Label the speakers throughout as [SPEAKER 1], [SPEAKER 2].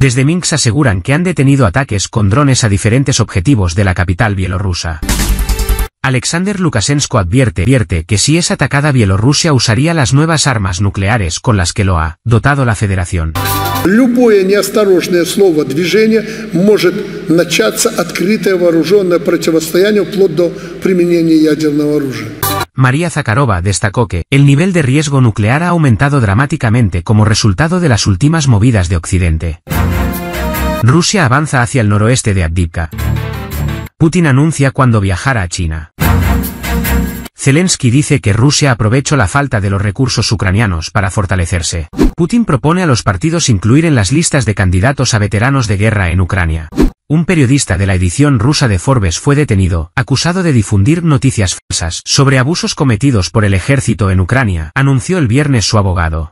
[SPEAKER 1] Desde Minsk aseguran que han detenido ataques con drones a diferentes objetivos de la capital bielorrusa. Alexander Lukashenko advierte, que si es atacada Bielorrusia usaría las nuevas armas nucleares con las que lo ha dotado la Federación. María Zakharova destacó que el nivel de riesgo nuclear ha aumentado dramáticamente como resultado de las últimas movidas de Occidente. Rusia avanza hacia el noroeste de Abdipka. Putin anuncia cuando viajará a China. Zelensky dice que Rusia aprovechó la falta de los recursos ucranianos para fortalecerse. Putin propone a los partidos incluir en las listas de candidatos a veteranos de guerra en Ucrania. Un periodista de la edición rusa de Forbes fue detenido, acusado de difundir noticias falsas sobre abusos cometidos por el ejército en Ucrania, anunció el viernes su abogado.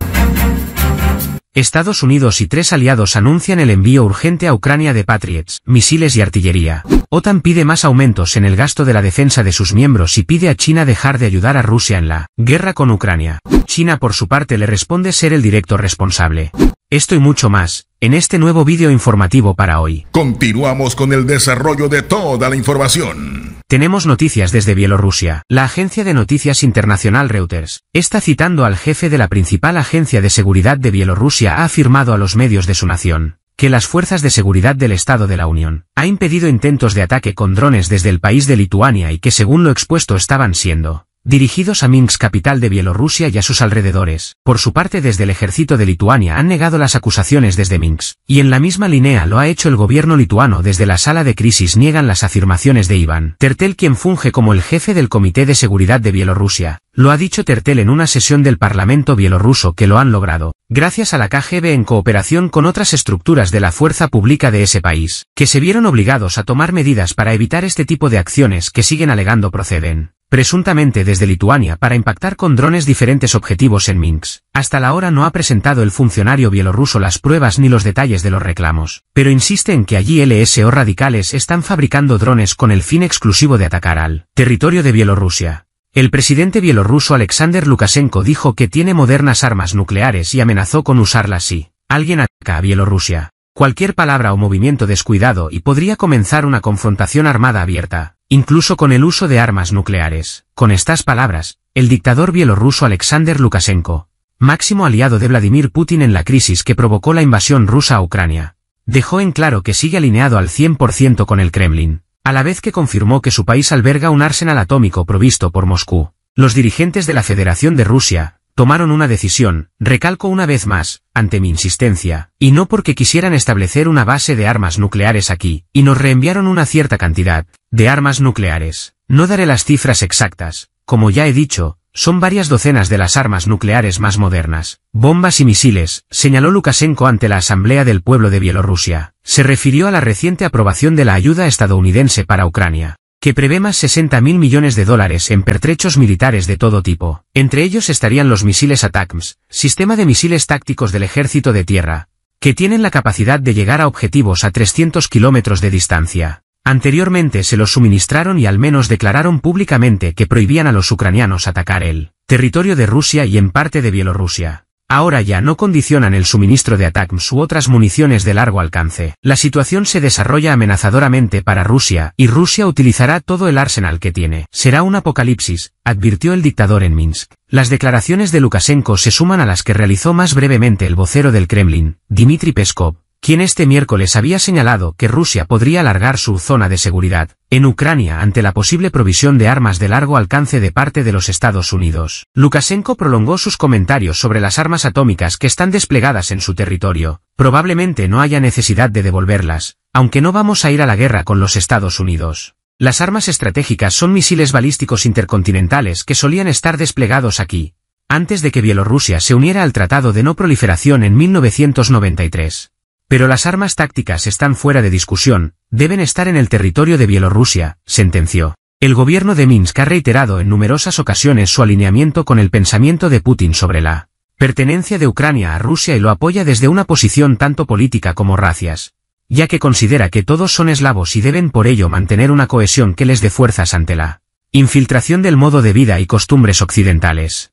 [SPEAKER 1] Estados Unidos y tres aliados anuncian el envío urgente a Ucrania de Patriots, misiles y artillería. OTAN pide más aumentos en el gasto de la defensa de sus miembros y pide a China dejar de ayudar a Rusia en la guerra con Ucrania. China por su parte le responde ser el directo responsable. Esto y mucho más, en este nuevo vídeo informativo para hoy. Continuamos con el desarrollo de toda la información. Tenemos noticias desde Bielorrusia. La agencia de noticias internacional Reuters está citando al jefe de la principal agencia de seguridad de Bielorrusia ha afirmado a los medios de su nación que las fuerzas de seguridad del Estado de la Unión ha impedido intentos de ataque con drones desde el país de Lituania y que según lo expuesto estaban siendo dirigidos a Minsk capital de Bielorrusia y a sus alrededores. Por su parte desde el ejército de Lituania han negado las acusaciones desde Minsk, y en la misma línea lo ha hecho el gobierno lituano desde la sala de crisis niegan las afirmaciones de Iván Tertel quien funge como el jefe del Comité de Seguridad de Bielorrusia. Lo ha dicho Tertel en una sesión del Parlamento bielorruso que lo han logrado, gracias a la KGB en cooperación con otras estructuras de la fuerza pública de ese país, que se vieron obligados a tomar medidas para evitar este tipo de acciones que siguen alegando proceden presuntamente desde Lituania para impactar con drones diferentes objetivos en Minsk. Hasta la hora no ha presentado el funcionario bielorruso las pruebas ni los detalles de los reclamos, pero insiste en que allí LSO radicales están fabricando drones con el fin exclusivo de atacar al territorio de Bielorrusia. El presidente bielorruso Alexander Lukashenko dijo que tiene modernas armas nucleares y amenazó con usarlas si alguien ataca a Bielorrusia. Cualquier palabra o movimiento descuidado y podría comenzar una confrontación armada abierta incluso con el uso de armas nucleares. Con estas palabras, el dictador bielorruso Alexander Lukashenko, máximo aliado de Vladimir Putin en la crisis que provocó la invasión rusa a Ucrania, dejó en claro que sigue alineado al 100% con el Kremlin, a la vez que confirmó que su país alberga un arsenal atómico provisto por Moscú. Los dirigentes de la Federación de Rusia, tomaron una decisión, recalco una vez más, ante mi insistencia, y no porque quisieran establecer una base de armas nucleares aquí, y nos reenviaron una cierta cantidad, de armas nucleares. No daré las cifras exactas, como ya he dicho, son varias docenas de las armas nucleares más modernas, bombas y misiles, señaló Lukashenko ante la Asamblea del Pueblo de Bielorrusia. Se refirió a la reciente aprobación de la ayuda estadounidense para Ucrania, que prevé más 60 mil millones de dólares en pertrechos militares de todo tipo. Entre ellos estarían los misiles ATACMS, sistema de misiles tácticos del ejército de tierra, que tienen la capacidad de llegar a objetivos a 300 kilómetros de distancia. Anteriormente se los suministraron y al menos declararon públicamente que prohibían a los ucranianos atacar el territorio de Rusia y en parte de Bielorrusia. Ahora ya no condicionan el suministro de ATACMS u otras municiones de largo alcance. La situación se desarrolla amenazadoramente para Rusia, y Rusia utilizará todo el arsenal que tiene. Será un apocalipsis, advirtió el dictador en Minsk. Las declaraciones de Lukashenko se suman a las que realizó más brevemente el vocero del Kremlin, Dmitry Peskov, quien este miércoles había señalado que Rusia podría alargar su zona de seguridad en Ucrania ante la posible provisión de armas de largo alcance de parte de los Estados Unidos. Lukashenko prolongó sus comentarios sobre las armas atómicas que están desplegadas en su territorio. Probablemente no haya necesidad de devolverlas, aunque no vamos a ir a la guerra con los Estados Unidos. Las armas estratégicas son misiles balísticos intercontinentales que solían estar desplegados aquí, antes de que Bielorrusia se uniera al Tratado de No Proliferación en 1993. Pero las armas tácticas están fuera de discusión, deben estar en el territorio de Bielorrusia, sentenció. El gobierno de Minsk ha reiterado en numerosas ocasiones su alineamiento con el pensamiento de Putin sobre la pertenencia de Ucrania a Rusia y lo apoya desde una posición tanto política como racias, ya que considera que todos son eslavos y deben por ello mantener una cohesión que les dé fuerzas ante la infiltración del modo de vida y costumbres occidentales.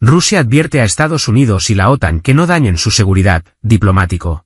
[SPEAKER 1] Rusia advierte a Estados Unidos y la OTAN que no dañen su seguridad diplomático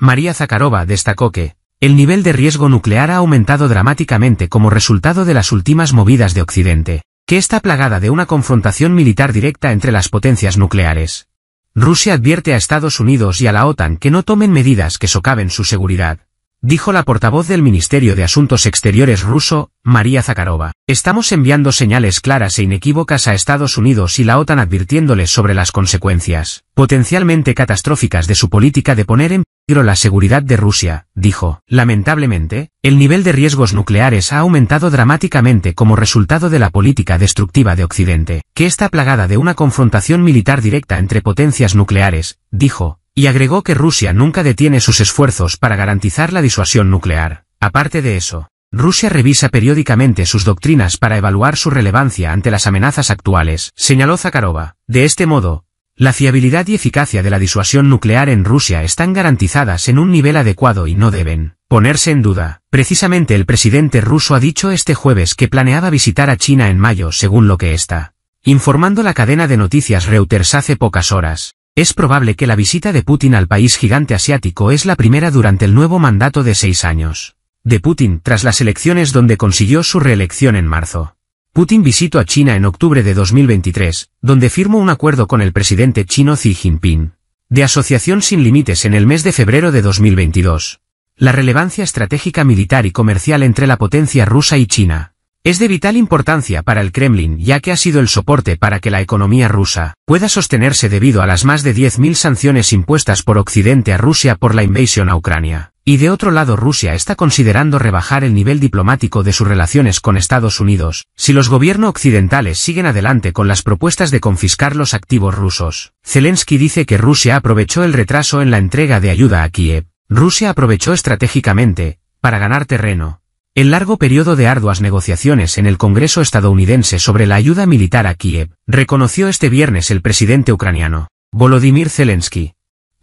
[SPEAKER 1] María Zakharova destacó que, el nivel de riesgo nuclear ha aumentado dramáticamente como resultado de las últimas movidas de Occidente, que está plagada de una confrontación militar directa entre las potencias nucleares. Rusia advierte a Estados Unidos y a la OTAN que no tomen medidas que socaven su seguridad. Dijo la portavoz del Ministerio de Asuntos Exteriores ruso, María Zakharova. Estamos enviando señales claras e inequívocas a Estados Unidos y la OTAN advirtiéndoles sobre las consecuencias, potencialmente catastróficas de su política de poner en la seguridad de Rusia, dijo. Lamentablemente, el nivel de riesgos nucleares ha aumentado dramáticamente como resultado de la política destructiva de Occidente, que está plagada de una confrontación militar directa entre potencias nucleares, dijo, y agregó que Rusia nunca detiene sus esfuerzos para garantizar la disuasión nuclear. Aparte de eso, Rusia revisa periódicamente sus doctrinas para evaluar su relevancia ante las amenazas actuales, señaló Zakharova. De este modo, la fiabilidad y eficacia de la disuasión nuclear en Rusia están garantizadas en un nivel adecuado y no deben ponerse en duda. Precisamente el presidente ruso ha dicho este jueves que planeaba visitar a China en mayo según lo que está informando la cadena de noticias Reuters hace pocas horas. Es probable que la visita de Putin al país gigante asiático es la primera durante el nuevo mandato de seis años de Putin tras las elecciones donde consiguió su reelección en marzo. Putin visitó a China en octubre de 2023, donde firmó un acuerdo con el presidente chino Xi Jinping, de asociación sin límites en el mes de febrero de 2022. La relevancia estratégica militar y comercial entre la potencia rusa y China es de vital importancia para el Kremlin ya que ha sido el soporte para que la economía rusa pueda sostenerse debido a las más de 10.000 sanciones impuestas por Occidente a Rusia por la invasión a Ucrania. Y de otro lado Rusia está considerando rebajar el nivel diplomático de sus relaciones con Estados Unidos, si los gobiernos occidentales siguen adelante con las propuestas de confiscar los activos rusos. Zelensky dice que Rusia aprovechó el retraso en la entrega de ayuda a Kiev. Rusia aprovechó estratégicamente, para ganar terreno, el largo periodo de arduas negociaciones en el Congreso estadounidense sobre la ayuda militar a Kiev, reconoció este viernes el presidente ucraniano, Volodymyr Zelensky.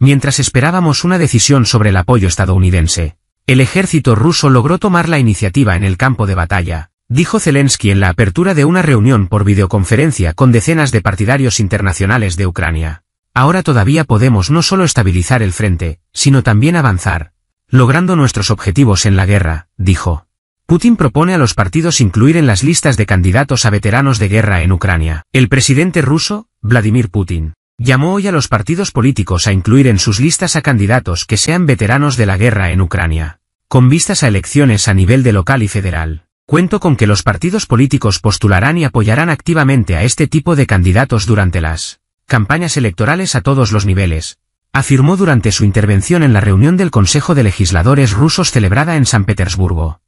[SPEAKER 1] Mientras esperábamos una decisión sobre el apoyo estadounidense, el ejército ruso logró tomar la iniciativa en el campo de batalla, dijo Zelensky en la apertura de una reunión por videoconferencia con decenas de partidarios internacionales de Ucrania. Ahora todavía podemos no solo estabilizar el frente, sino también avanzar, logrando nuestros objetivos en la guerra, dijo. Putin propone a los partidos incluir en las listas de candidatos a veteranos de guerra en Ucrania. El presidente ruso, Vladimir Putin, Llamó hoy a los partidos políticos a incluir en sus listas a candidatos que sean veteranos de la guerra en Ucrania, con vistas a elecciones a nivel de local y federal. Cuento con que los partidos políticos postularán y apoyarán activamente a este tipo de candidatos durante las campañas electorales a todos los niveles, afirmó durante su intervención en la reunión del Consejo de Legisladores rusos celebrada en San Petersburgo.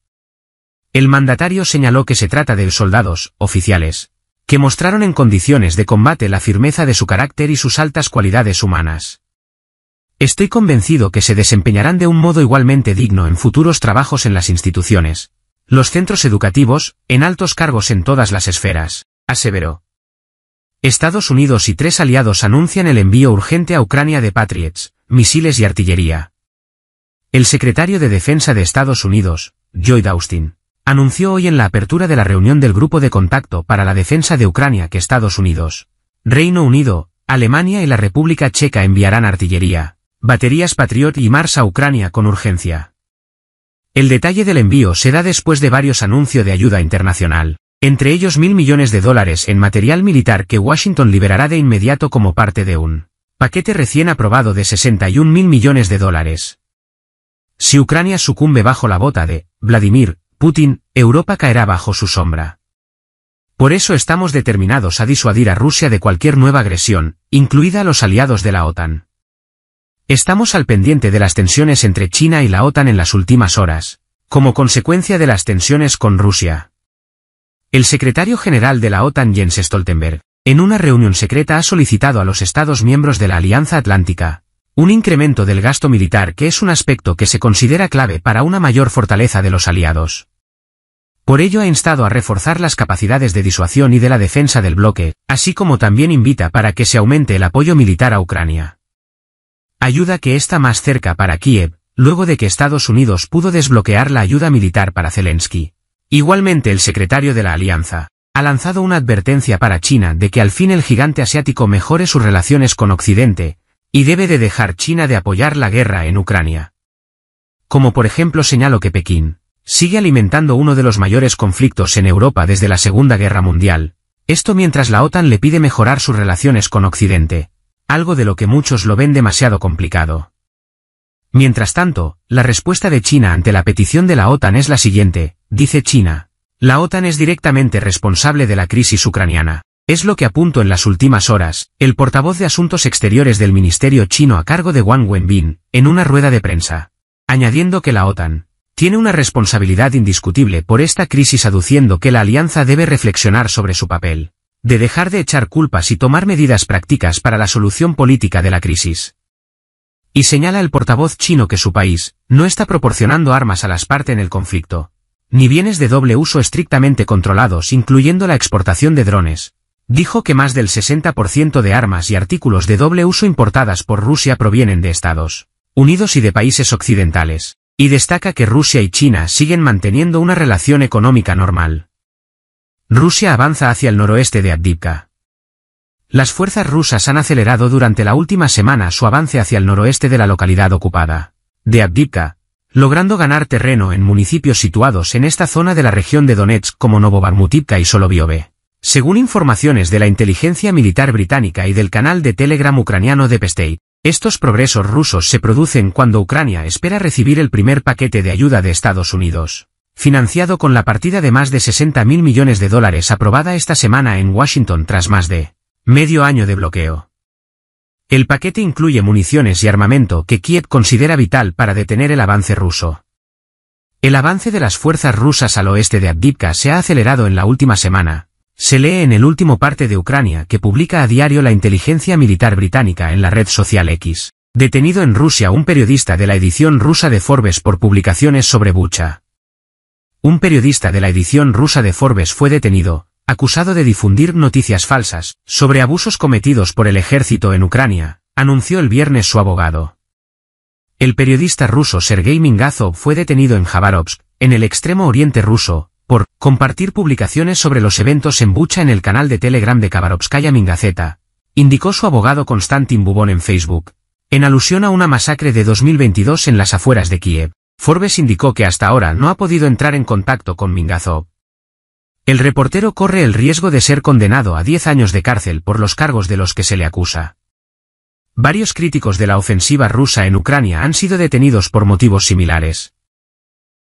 [SPEAKER 1] El mandatario señaló que se trata de soldados, oficiales, que mostraron en condiciones de combate la firmeza de su carácter y sus altas cualidades humanas. Estoy convencido que se desempeñarán de un modo igualmente digno en futuros trabajos en las instituciones, los centros educativos, en altos cargos en todas las esferas, aseveró. Estados Unidos y tres aliados anuncian el envío urgente a Ucrania de Patriots, misiles y artillería. El secretario de Defensa de Estados Unidos, Lloyd Austin, anunció hoy en la apertura de la reunión del Grupo de Contacto para la Defensa de Ucrania que Estados Unidos, Reino Unido, Alemania y la República Checa enviarán artillería, baterías Patriot y Mars a Ucrania con urgencia. El detalle del envío se da después de varios anuncios de ayuda internacional, entre ellos mil millones de dólares en material militar que Washington liberará de inmediato como parte de un paquete recién aprobado de 61 mil millones de dólares. Si Ucrania sucumbe bajo la bota de Vladimir Putin, Europa caerá bajo su sombra. Por eso estamos determinados a disuadir a Rusia de cualquier nueva agresión, incluida a los aliados de la OTAN. Estamos al pendiente de las tensiones entre China y la OTAN en las últimas horas, como consecuencia de las tensiones con Rusia. El secretario general de la OTAN Jens Stoltenberg, en una reunión secreta ha solicitado a los Estados miembros de la Alianza Atlántica, un incremento del gasto militar que es un aspecto que se considera clave para una mayor fortaleza de los aliados. Por ello ha instado a reforzar las capacidades de disuasión y de la defensa del bloque, así como también invita para que se aumente el apoyo militar a Ucrania. Ayuda que está más cerca para Kiev, luego de que Estados Unidos pudo desbloquear la ayuda militar para Zelensky. Igualmente el secretario de la alianza, ha lanzado una advertencia para China de que al fin el gigante asiático mejore sus relaciones con Occidente, y debe de dejar China de apoyar la guerra en Ucrania. Como por ejemplo señaló que Pekín, sigue alimentando uno de los mayores conflictos en Europa desde la Segunda Guerra Mundial, esto mientras la OTAN le pide mejorar sus relaciones con Occidente, algo de lo que muchos lo ven demasiado complicado. Mientras tanto, la respuesta de China ante la petición de la OTAN es la siguiente, dice China. La OTAN es directamente responsable de la crisis ucraniana. Es lo que apuntó en las últimas horas, el portavoz de Asuntos Exteriores del Ministerio chino a cargo de Wang Wenbin, en una rueda de prensa. Añadiendo que la OTAN, tiene una responsabilidad indiscutible por esta crisis aduciendo que la alianza debe reflexionar sobre su papel, de dejar de echar culpas y tomar medidas prácticas para la solución política de la crisis. Y señala el portavoz chino que su país no está proporcionando armas a las partes en el conflicto, ni bienes de doble uso estrictamente controlados incluyendo la exportación de drones. Dijo que más del 60% de armas y artículos de doble uso importadas por Rusia provienen de Estados Unidos y de países occidentales y destaca que Rusia y China siguen manteniendo una relación económica normal. Rusia avanza hacia el noroeste de Abdipka. Las fuerzas rusas han acelerado durante la última semana su avance hacia el noroeste de la localidad ocupada, de Abdipka, logrando ganar terreno en municipios situados en esta zona de la región de Donetsk como Novobarmutivka y Soloviove. Según informaciones de la inteligencia militar británica y del canal de Telegram ucraniano de Pestate, estos progresos rusos se producen cuando Ucrania espera recibir el primer paquete de ayuda de Estados Unidos, financiado con la partida de más de 60 mil millones de dólares aprobada esta semana en Washington tras más de medio año de bloqueo. El paquete incluye municiones y armamento que Kiev considera vital para detener el avance ruso. El avance de las fuerzas rusas al oeste de Abdivka se ha acelerado en la última semana, se lee en el último parte de Ucrania que publica a diario la inteligencia militar británica en la red social X. Detenido en Rusia un periodista de la edición rusa de Forbes por publicaciones sobre Bucha. Un periodista de la edición rusa de Forbes fue detenido, acusado de difundir noticias falsas sobre abusos cometidos por el ejército en Ucrania, anunció el viernes su abogado. El periodista ruso Sergei Mingazov fue detenido en Jabarovsk, en el extremo oriente ruso, por compartir publicaciones sobre los eventos en Bucha en el canal de Telegram de Kabarovskaya Mingaceta, indicó su abogado Konstantin Bubón en Facebook, en alusión a una masacre de 2022 en las afueras de Kiev. Forbes indicó que hasta ahora no ha podido entrar en contacto con Mingazov. El reportero corre el riesgo de ser condenado a 10 años de cárcel por los cargos de los que se le acusa. Varios críticos de la ofensiva rusa en Ucrania han sido detenidos por motivos similares.